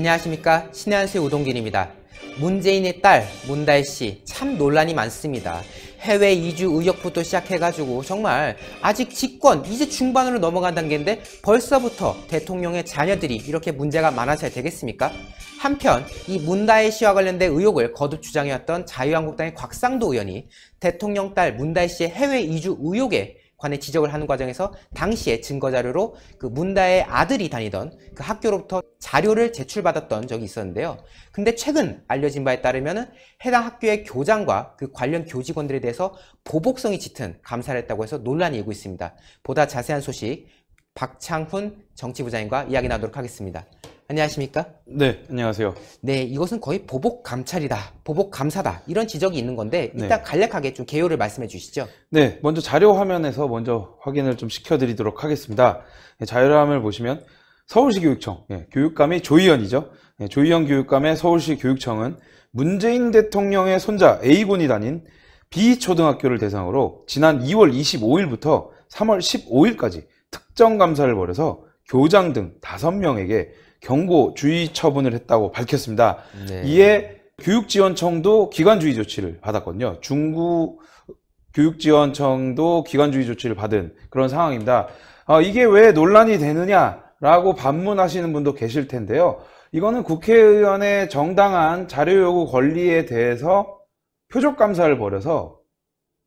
안녕하십니까 신해안수의 우동길입니다. 문재인의 딸 문달 씨 참 논란이 많습니다. 해외 이주 의혹부터 시작해가지고 정말 아직 집권 이제 중반으로 넘어간 단계인데 벌써부터 대통령의 자녀들이 이렇게 문제가 많아져야 되겠습니까? 한편 이 문다혜 씨와 관련된 의혹을 거듭 주장해왔던 자유한국당의 곽상도 의원이 대통령 딸 문다혜 씨의 해외 이주 의혹에 관해 지적을 하는 과정에서 당시의 증거자료로 그 문다의 아들이 다니던 그 학교로부터 자료를 제출받았던 적이 있었는데요. 근데 최근 알려진 바에 따르면 해당 학교의 교장과 그 관련 교직원들에 대해서 보복성이 짙은 감사를 했다고 해서 논란이 일고 있습니다. 보다 자세한 소식 박창훈 정치부장인과 이야기 나누도록 하겠습니다. 안녕하십니까? 네, 안녕하세요. 네, 이것은 거의 보복 감찰이다, 보복 감사다 이런 지적이 있는 건데 일단 네. 간략하게 좀 개요를 말씀해 주시죠. 네, 먼저 자료 화면에서 먼저 확인을 좀 시켜드리도록 하겠습니다. 네, 자료 화면을 보시면 서울시 교육청 예, 교육감이 조희연이죠. 예, 조희연 교육감의 서울시 교육청은 문재인 대통령의 손자 A 군이 다닌 B 초등학교를 대상으로 지난 2월 25일부터 3월 15일까지 특정 감사를 벌여서 교장 등 5명에게 경고 주의 처분을 했다고 밝혔습니다. 네. 이에 교육지원청도 기관주의 조치를 받았거든요. 중구 교육지원청도 기관주의 조치를 받은 그런 상황입니다. 어, 이게 왜 논란이 되느냐라고 반문하시는 분도 계실 텐데요. 이거는 국회의원의 정당한 자료 요구 권리에 대해서 표적 감사를 벌여서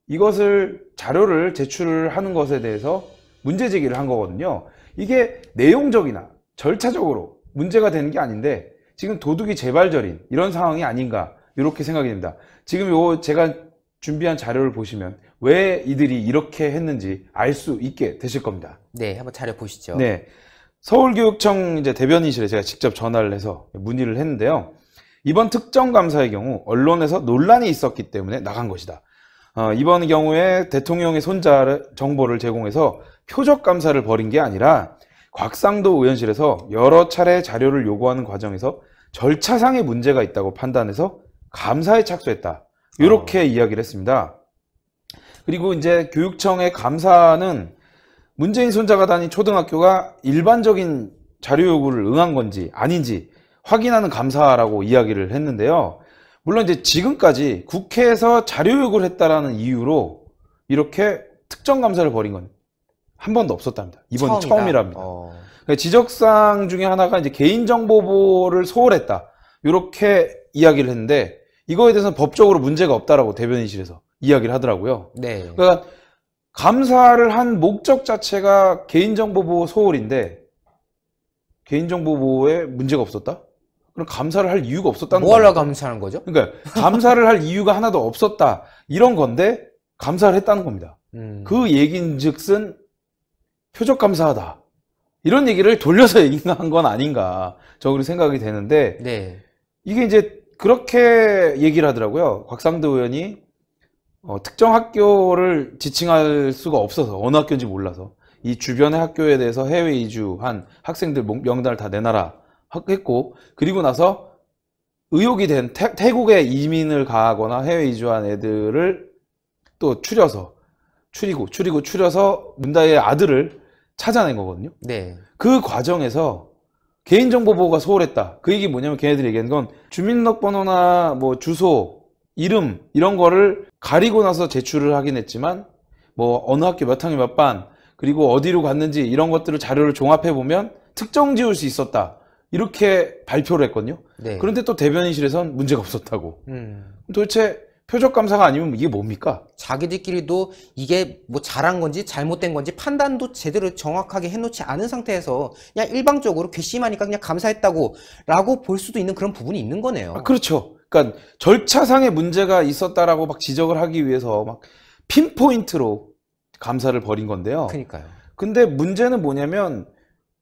이것을 자료를 제출을 하는 것에 대해서 문제 제기를 한 거거든요. 이게 내용적이나 절차적으로 문제가 되는 게 아닌데 지금 도둑이 재발절인 이런 상황이 아닌가 이렇게 생각이 됩니다. 지금 요 제가 준비한 자료를 보시면 왜 이들이 이렇게 했는지 알 수 있게 되실 겁니다. 네, 한번 자료 보시죠. 네. 서울교육청 이제 대변인실에 제가 직접 전화를 해서 문의를 했는데요. 이번 특정 감사의 경우 언론에서 논란이 있었기 때문에 나간 것이다. 어, 이번 경우에 대통령의 손자 정보를 제공해서 표적 감사를 벌인 게 아니라 곽상도 의원실에서 여러 차례 자료를 요구하는 과정에서 절차상의 문제가 있다고 판단해서 감사에 착수했다. 이렇게 어. 이야기를 했습니다. 그리고 이제 교육청의 감사는 문재인 손자가 다닌 초등학교가 일반적인 자료 요구를 응한 건지 아닌지 확인하는 감사라고 이야기를 했는데요. 물론 이제 지금까지 국회에서 자료 요구를 했다라는 이유로 이렇게 특정 감사를 벌인 건한 번도 없었답니다. 이번 처음이 처음이랍니다. 어. 그러니까 지적사항 중에 하나가 이제 개인정보보호를 소홀했다. 이렇게 이야기를 했는데 이거에 대해서는 법적으로 문제가 없다라고 대변인실에서 이야기를 하더라고요. 네. 그러니까 감사를 한 목적 자체가 개인정보보호 소홀인데 개인정보보호에 문제가 없었다? 그럼 감사를 할 이유가 없었다는 뭐 하려고 감사하는 거죠? 그러니까 감사를 할 이유가 하나도 없었다 이런 건데 감사를 했다는 겁니다. 음. 그 얘긴 즉슨 표적 감사하다. 이런 얘기를 돌려서 얘기한 건 아닌가. 저그로 생각이 되는데. 네. 이게 이제 그렇게 얘기를 하더라고요. 곽상도 의원이 어, 특정 학교를 지칭할 수가 없어서 어느 학교인지 몰라서 이 주변의 학교에 대해서 해외 이주한 학생들 명단을 다 내놔라 했고 그리고 나서 의혹이 된 태, 국에 이민을 가거나 하 해외 이주한 애들을 또 추려서 추리고 추리고 추려서 문다의 아들을 찾아낸 거거든요. 네. 그 과정에서 개인정보 보호가 소홀했다. 그 얘기 뭐냐면 걔네들이 얘기한 건 주민등록번호나 뭐 주소, 이름 이런 거를 가리고 나서 제출을 하긴 했지만 뭐 어느 학교 몇 학년 몇 반 그리고 어디로 갔는지 이런 것들을 자료를 종합해 보면 특정 지을수 있었다. 이렇게 발표를 했거든요. 네. 그런데 또 대변인실에선 문제가 없었다고. 음. 도대체 표적 감사가 아니면 이게 뭡니까? 자기들끼리도 이게 뭐 잘한 건지 잘못된 건지 판단도 제대로 정확하게 해놓지 않은 상태에서 그냥 일방적으로 괘씸하니까 그냥 감사했다고 라고 볼 수도 있는 그런 부분이 있는 거네요. 아, 그렇죠. 그러니까 절차상의 문제가 있었다라고 막 지적을 하기 위해서 막 핀포인트로 감사를 벌인 건데요. 그러니까요. 근데 문제는 뭐냐면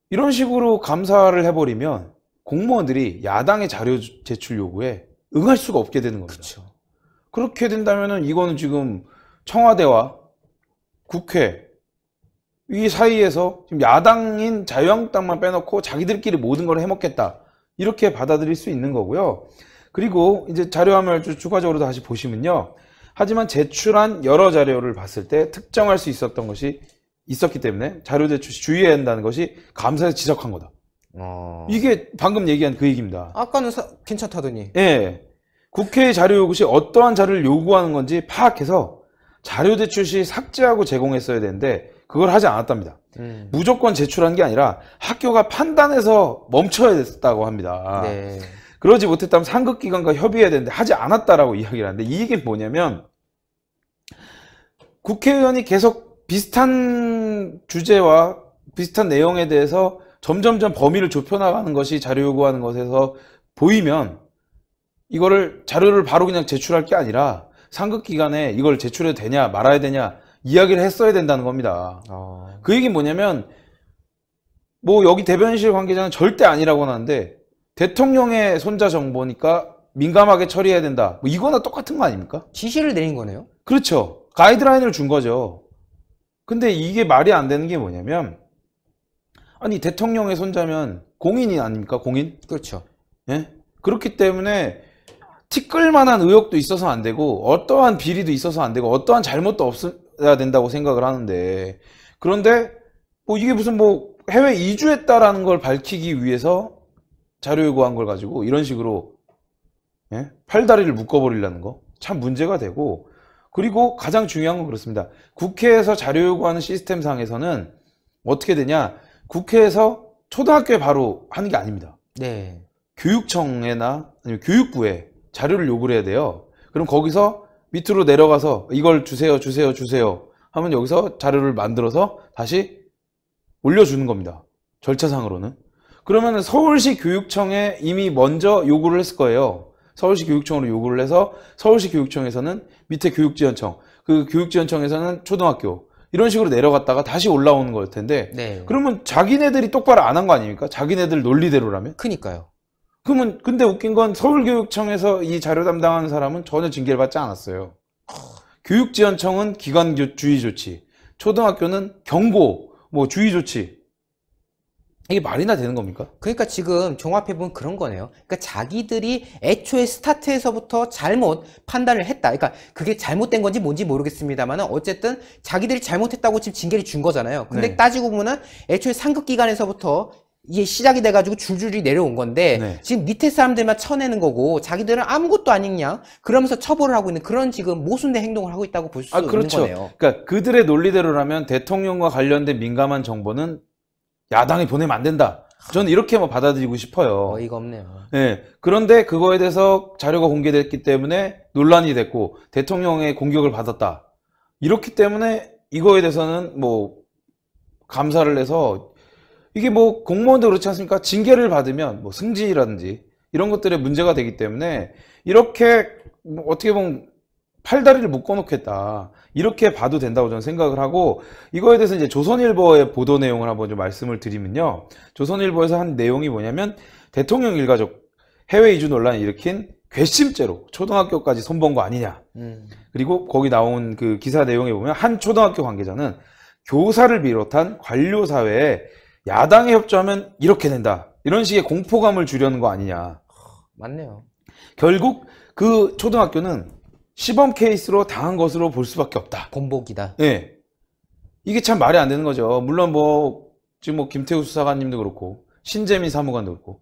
이런 식으로 감사를 해버리면 공무원들이 야당의 자료 제출 요구에 응할 수가 없게 되는 겁니다. 그렇죠. 그렇게 된다면은 이거는 지금 청와대와 국회 이 사이에서 지금 야당인 자유한국당만 빼놓고 자기들끼리 모든 걸 해먹겠다 이렇게 받아들일 수 있는 거고요. 그리고 이제 자료화면을 추가적으로 다시 보시면요. 하지만 제출한 여러 자료를 봤을 때 특정할 수 있었던 것이 있었기 때문에 자료 제출 시 주의해야 한다는 것이 감사에서 지적한 거다. 어... 이게 방금 얘기한 그 얘기입니다. 아까는 사... 괜찮다더니. 예. 국회의 자료 요구 시 어떠한 자료를 요구하는 건지 파악해서 자료 제출 시 삭제하고 제공했어야 되는데 그걸 하지 않았답니다. 음. 무조건 제출한 게 아니라 학교가 판단해서 멈춰야 됐다고 합니다. 네. 그러지 못했다면 상급기관과 협의해야 되는데 하지 않았다라고 이야기를 하는데 이게 뭐냐면 국회의원이 계속 비슷한 주제와 비슷한 내용에 대해서 점점점 범위를 좁혀나가는 것이 자료 요구하는 것에서 보이면 이거를 자료를 바로 그냥 제출할 게 아니라 상급 기관에 이걸 제출해도 되냐 말아야 되냐 이야기를 했어야 된다는 겁니다. 어... 그 얘기는 뭐냐면 뭐 여기 대변실 관계자는 절대 아니라고 하는데 대통령의 손자 정보니까 민감하게 처리해야 된다. 뭐 이거나 똑같은 거 아닙니까? 지시를 내린 거네요. 그렇죠. 가이드라인을 준 거죠. 근데 이게 말이 안 되는 게 뭐냐면 아니 대통령의 손자면 공인이 아닙니까? 공인? 그렇죠. 예? 그렇기 때문에 티끌만한 의혹도 있어서 안 되고 어떠한 비리도 있어서 안 되고 어떠한 잘못도 없어야 된다고 생각을 하는데 그런데 뭐 이게 무슨 뭐 해외 이주했다라는 걸 밝히기 위해서 자료 요구한 걸 가지고 이런 식으로 예? 팔다리를 묶어버리려는 거 참 문제가 되고 그리고 가장 중요한 건 그렇습니다. 국회에서 자료 요구하는 시스템상에서는 어떻게 되냐 국회에서 초등학교에 바로 하는 게 아닙니다. 네. 교육청에나 아니면 교육부에 자료를 요구를 해야 돼요. 그럼 거기서 밑으로 내려가서 이걸 주세요, 주세요, 주세요 하면 여기서 자료를 만들어서 다시 올려주는 겁니다. 절차상으로는. 그러면 서울시 교육청에 이미 먼저 요구를 했을 거예요. 서울시 교육청으로 요구를 해서 서울시 교육청에서는 밑에 교육지원청, 그 교육지원청에서는 초등학교 이런 식으로 내려갔다가 다시 올라오는 거일 텐데 네. 그러면 자기네들이 똑바로 안 한 거 아닙니까? 자기네들 논리대로라면? 그니까요. 그러면 근데 웃긴 건 서울교육청에서 이 자료 담당하는 사람은 전혀 징계를 받지 않았어요. 교육지원청은 기관 주의 조치, 초등학교는 경고, 뭐 주의 조치. 이게 말이나 되는 겁니까? 그러니까 지금 종합해보면 그런 거네요. 그러니까 자기들이 애초에 스타트에서부터 잘못 판단을 했다. 그러니까 그게 잘못된 건지 뭔지 모르겠습니다만 어쨌든 자기들이 잘못했다고 지금 징계를 준 거잖아요. 근데 네. 따지고 보면 애초에 상급 기관에서부터 이게 시작이 돼가지고 줄줄이 내려온 건데 네. 지금 밑에 사람들만 쳐내는 거고 자기들은 아무것도 아니냐 그러면서 처벌을 하고 있는 그런 지금 모순된 행동을 하고 있다고 볼수 아, 그렇죠. 있는 거네요. 그러니까 그들의 논리대로라면 대통령과 관련된 민감한 정보는 야당이 보내면 안 된다. 저는 이렇게 뭐 받아들이고 싶어요. 어이가 없네요. 네. 그런데 그거에 대해서 자료가 공개됐기 때문에 논란이 됐고 대통령의 공격을 받았다. 이렇기 때문에 이거에 대해서는 뭐 감사를 해서 이게 뭐 공무원도 그렇지 않습니까? 징계를 받으면 뭐 승진이라든지 이런 것들의 문제가 되기 때문에 이렇게 뭐 어떻게 보면 팔다리를 묶어놓겠다 이렇게 봐도 된다고 저는 생각을 하고 이거에 대해서 이제 조선일보의 보도 내용을 한번 좀 말씀을 드리면요 조선일보에서 한 내용이 뭐냐면 대통령 일가족 해외 이주 논란을 일으킨 괘씸죄로 초등학교까지 손본 거 아니냐 음. 그리고 거기 나온 그 기사 내용에 보면 한 초등학교 관계자는 교사를 비롯한 관료사회에 야당에 협조하면 이렇게 된다. 이런 식의 공포감을 주려는 거 아니냐. 맞네요. 결국 그 초등학교는 시범 케이스로 당한 것으로 볼 수밖에 없다. 본보기다. 예. 네. 이게 참 말이 안 되는 거죠. 물론 뭐 지금 뭐 김태우 수사관님도 그렇고 신재민 사무관도 그렇고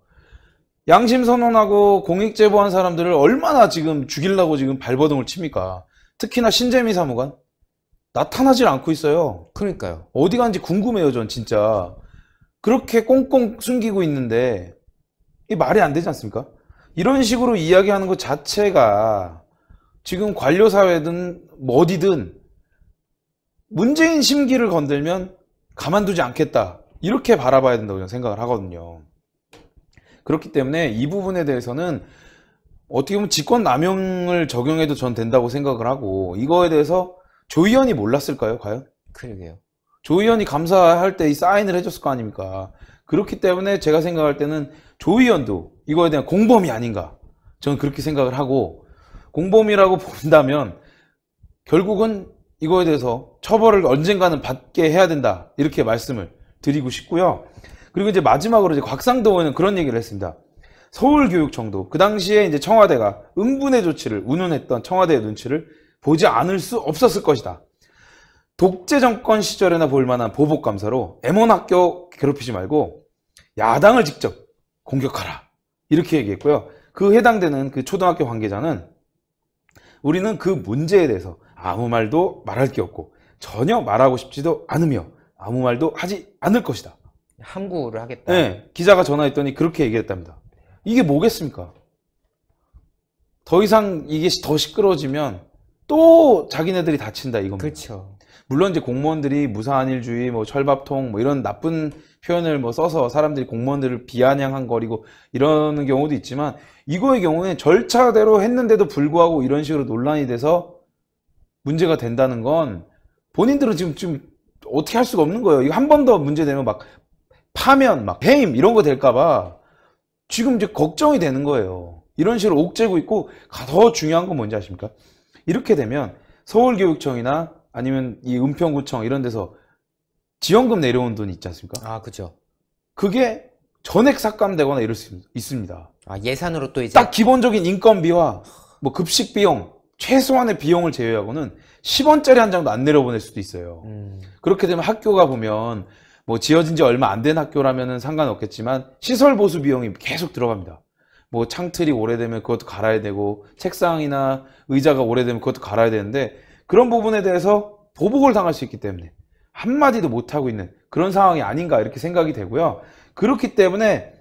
양심 선언하고 공익 제보한 사람들을 얼마나 지금 죽이려고 지금 발버둥을 칩니까? 특히나 신재민 사무관 나타나질 않고 있어요. 그러니까요. 어디 간지 궁금해요, 전 진짜. 그렇게 꽁꽁 숨기고 있는데 이 말이 안 되지 않습니까? 이런 식으로 이야기하는 것 자체가 지금 관료 사회든 뭐 어디든 문재인 심기를 건들면 가만두지 않겠다 이렇게 바라봐야 된다고 생각을 하거든요. 그렇기 때문에 이 부분에 대해서는 어떻게 보면 직권 남용을 적용해도 전 된다고 생각을 하고 이거에 대해서 조 의원이 몰랐을까요, 과연? 그러게요. 조 의원이 감사할 때 이 사인을 해줬을 거 아닙니까? 그렇기 때문에 제가 생각할 때는 조 의원도 이거에 대한 공범이 아닌가. 저는 그렇게 생각을 하고, 공범이라고 본다면 결국은 이거에 대해서 처벌을 언젠가는 받게 해야 된다. 이렇게 말씀을 드리고 싶고요. 그리고 이제 마지막으로 이제 곽상도 의원은 그런 얘기를 했습니다. 서울교육청도 그 당시에 이제 청와대가 응분의 조치를 운운했던 청와대의 눈치를 보지 않을 수 없었을 것이다. 독재 정권 시절에나 볼만한 보복 감사로 M1 학교 괴롭히지 말고 야당을 직접 공격하라 이렇게 얘기했고요. 그 해당되는 그 초등학교 관계자는 우리는 그 문제에 대해서 아무 말도 말할 게 없고 전혀 말하고 싶지도 않으며 아무 말도 하지 않을 것이다. 항구를 하겠다. 네, 기자가 전화했더니 그렇게 얘기했답니다. 이게 뭐겠습니까? 더 이상 이게 더 시끄러워지면 또 자기네들이 다친다 이겁니다. 그렇죠. 물론 이제 공무원들이 무사한일주의, 뭐 철밥통, 뭐 이런 나쁜 표현을 뭐 써서 사람들이 공무원들을 비아냥한 거리고 이러는 경우도 있지만 이거의 경우에 절차대로 했는데도 불구하고 이런 식으로 논란이 돼서 문제가 된다는 건 본인들은 지금 좀 어떻게 할 수가 없는 거예요. 이거 한 번 더 문제 되면 막 파면, 막 해임 이런 거 될까봐 지금 이제 걱정이 되는 거예요. 이런 식으로 옥죄고 있고 더 중요한 건 뭔지 아십니까? 이렇게 되면 서울교육청이나 아니면 이 은평구청 이런 데서 지원금 내려온 돈이 있지 않습니까? 아, 그죠. 그게 전액 삭감되거나 이럴 수 있습니다. 아, 예산으로 또 이제 딱 기본적인 인건비와 뭐 급식 비용, 최소한의 비용을 제외하고는 10원짜리 한 장도 안 내려보낼 수도 있어요. 음. 그렇게 되면 학교가 보면 뭐 지어진 지 얼마 안 된 학교라면은 상관없겠지만 시설 보수 비용이 계속 들어갑니다. 뭐 창틀이 오래되면 그것도 갈아야 되고 책상이나 의자가 오래되면 그것도 갈아야 되는데 그런 부분에 대해서 보복을 당할 수 있기 때문에 한마디도 못하고 있는 그런 상황이 아닌가 이렇게 생각이 되고요. 그렇기 때문에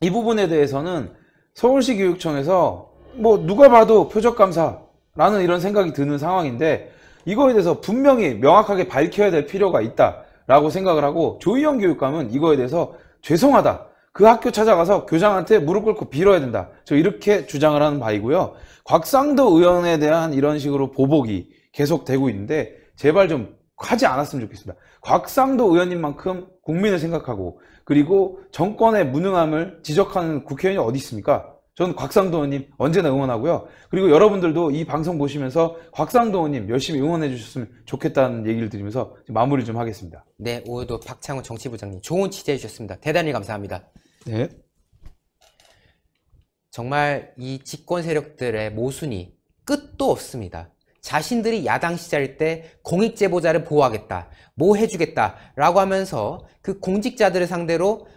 이 부분에 대해서는 서울시 교육청에서 뭐 누가 봐도 표적감사라는 이런 생각이 드는 상황인데 이거에 대해서 분명히 명확하게 밝혀야 될 필요가 있다라고 생각을 하고 조희영 교육감은 이거에 대해서 죄송하다 그 학교 찾아가서 교장한테 무릎 꿇고 빌어야 된다. 저 이렇게 주장을 하는 바이고요. 곽상도 의원에 대한 이런 식으로 보복이 계속되고 있는데 제발 좀 하지 않았으면 좋겠습니다. 곽상도 의원님만큼 국민을 생각하고 그리고 정권의 무능함을 지적하는 국회의원이 어디 있습니까? 저는 곽상도 의원님 언제나 응원하고요. 그리고 여러분들도 이 방송 보시면서 곽상도 의원님 열심히 응원해 주셨으면 좋겠다는 얘기를 드리면서 마무리 좀 하겠습니다. 네, 오늘도 박창호 정치부장님 좋은 취재해 주셨습니다. 대단히 감사합니다. 네. 정말 이 집권 세력들의 모순이 끝도 없습니다. 자신들이 야당 시절때 공익 제보자를 보호하겠다, 뭐 해주겠다라고 하면서 그 공직자들을 상대로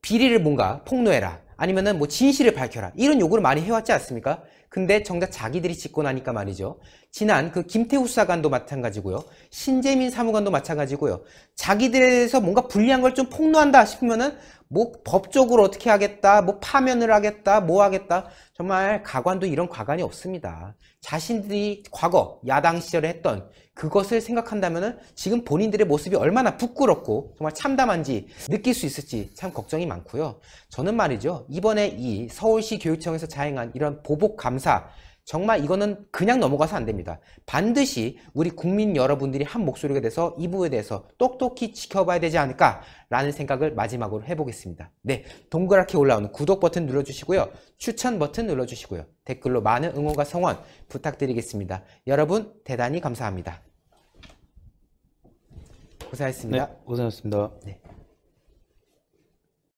비리를 뭔가 폭로해라, 아니면은 뭐 진실을 밝혀라 이런 요구를 많이 해왔지 않습니까? 근데 정작 자기들이 짓고 나니까 말이죠. 지난 그 김태우 사관도 마찬가지고요. 신재민 사무관도 마찬가지고요. 자기들에 대해서 뭔가 불리한 걸 좀 폭로한다 싶으면은 뭐 법적으로 어떻게 하겠다, 뭐 파면을 하겠다, 뭐 하겠다. 정말 가관도 이런 과관이 없습니다. 자신들이 과거 야당 시절에 했던 그것을 생각한다면은 지금 본인들의 모습이 얼마나 부끄럽고 정말 참담한지 느낄 수 있을지 참 걱정이 많고요. 저는 말이죠. 이번에 이 서울시 교육청에서 자행한 이런 보복 감사 정말 이거는 그냥 넘어가서 안 됩니다. 반드시 우리 국민 여러분들이 한 목소리가 돼서 이 부분에 대해서 똑똑히 지켜봐야 되지 않을까라는 생각을 마지막으로 해보겠습니다. 네, 동그랗게 올라오는 구독 버튼 눌러주시고요. 추천 버튼 눌러주시고요. 댓글로 많은 응원과 성원 부탁드리겠습니다. 여러분 대단히 감사합니다. 고생하셨습니다. 네, 고생하셨습니다. 네.